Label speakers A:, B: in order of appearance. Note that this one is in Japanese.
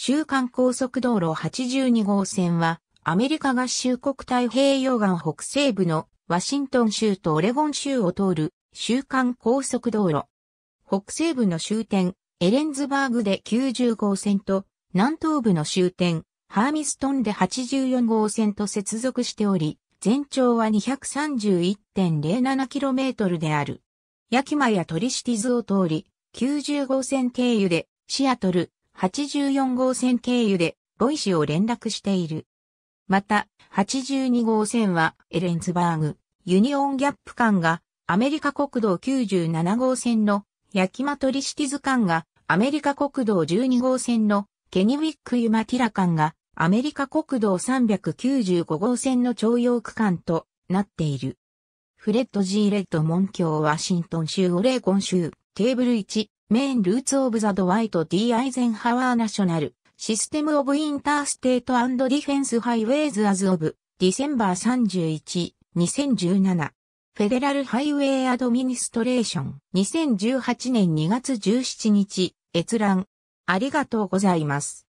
A: 週間高速道路82号線は、アメリカ合衆国太平洋岸北西部のワシントン州とオレゴン州を通る週間高速道路。北西部の終点、エレンズバーグで90号線と、南東部の終点、ハーミストンで84号線と接続しており、全長は 231.07km である。ヤキマやトリシティズを通り、90号線経由でシアトル、84号線経由でボイシを連絡している。また、82号線はエレンズバーグ、ユニオンギャップ間がアメリカ国道97号線のヤキマトリシティズ間がアメリカ国道12号線のケニウィックユマティラ間がアメリカ国道395号線の徴用区間となっている。フレッド・ジーレッド・モンキョウ・ワシントン州オレゴン州テーブル1メインルーツオブザドワイトディ・アイゼンハワーナショナル、システムオブインターステートアンドディフェンスハイウェイズアズオブ、ディセンバー31、2017。フェデラルハイウェイアドミニストレーション、2018年2月17日、閲覧。ありがとうご
B: ざいます。